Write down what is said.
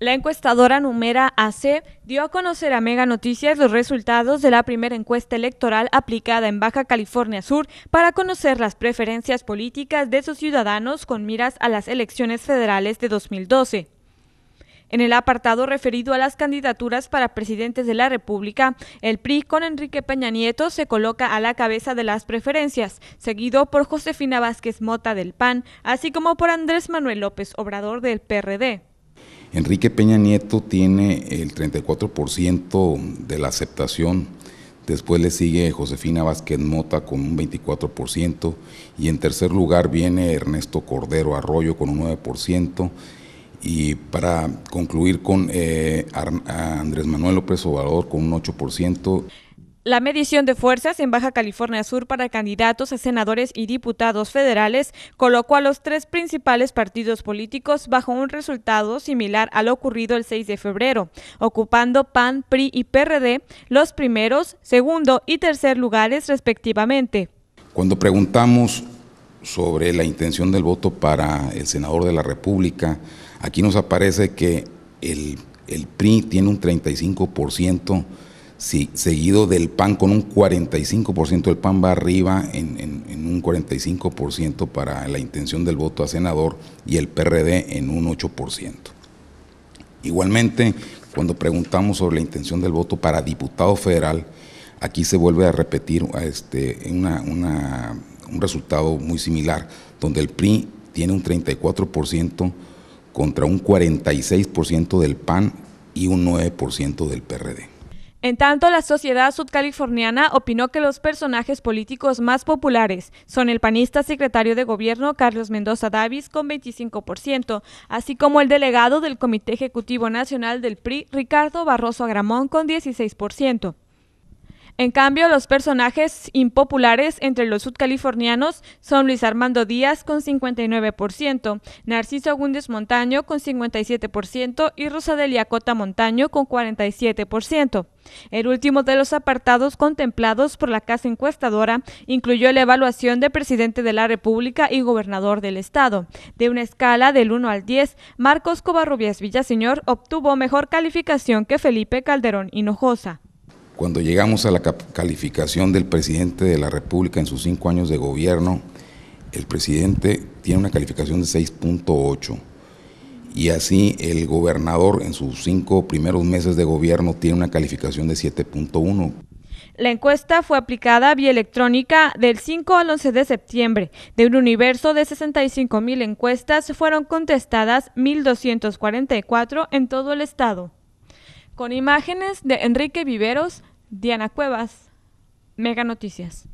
La encuestadora Numera AC dio a conocer a Mega Noticias los resultados de la primera encuesta electoral aplicada en Baja California Sur para conocer las preferencias políticas de sus ciudadanos con miras a las elecciones federales de 2012. En el apartado referido a las candidaturas para presidentes de la República, el PRI con Enrique Peña Nieto se coloca a la cabeza de las preferencias, seguido por Josefina Vázquez Mota del PAN, así como por Andrés Manuel López Obrador del PRD. Enrique Peña Nieto tiene el 34% de la aceptación, después le sigue Josefina Vázquez Mota con un 24% y en tercer lugar viene Ernesto Cordero Arroyo con un 9%. Y para concluir con eh, Andrés Manuel López Obrador con un 8%. La medición de fuerzas en Baja California Sur para candidatos a senadores y diputados federales colocó a los tres principales partidos políticos bajo un resultado similar al ocurrido el 6 de febrero, ocupando PAN, PRI y PRD los primeros, segundo y tercer lugares respectivamente. Cuando preguntamos sobre la intención del voto para el senador de la República, aquí nos aparece que el, el PRI tiene un 35% seguido del pan con un 45%, el pan va arriba en, un 45% para la intención del voto a senador y el PRD en un 8%. Igualmente, cuando preguntamos sobre la intención del voto para diputado federal, aquí se vuelve a repetir este, un resultado muy similar, donde el PRI tiene un 34% contra un 46% del PAN y un 9% del PRD. En tanto, la sociedad sudcaliforniana opinó que los personajes políticos más populares son el panista secretario de gobierno Carlos Mendoza Davis con 25%, así como el delegado del Comité Ejecutivo Nacional del PRI Ricardo Barroso Agramón con 16%. En cambio, los personajes impopulares entre los sudcalifornianos son Luis Armando Díaz con 59%, Narciso Gúndez Montaño con 57% y Rosadelia Cota Montaño con 47%. El último de los apartados contemplados por la casa encuestadora incluyó la evaluación de presidente de la República y gobernador del estado. De una escala del 1 al 10, Marcos Covarrubias Villaseñor obtuvo mejor calificación que Felipe Calderón Hinojosa. Cuando llegamos a la calificación del presidente de la República en sus cinco años de gobierno, el presidente tiene una calificación de 6.8 y así el gobernador en sus cinco primeros meses de gobierno tiene una calificación de 7.1. La encuesta fue aplicada vía electrónica del 5 al 11 de septiembre. De un universo de 65 mil encuestas fueron contestadas 1.244 en todo el estado. Con imágenes de Enrique Viveros, Diana Cuevas, Mega Noticias.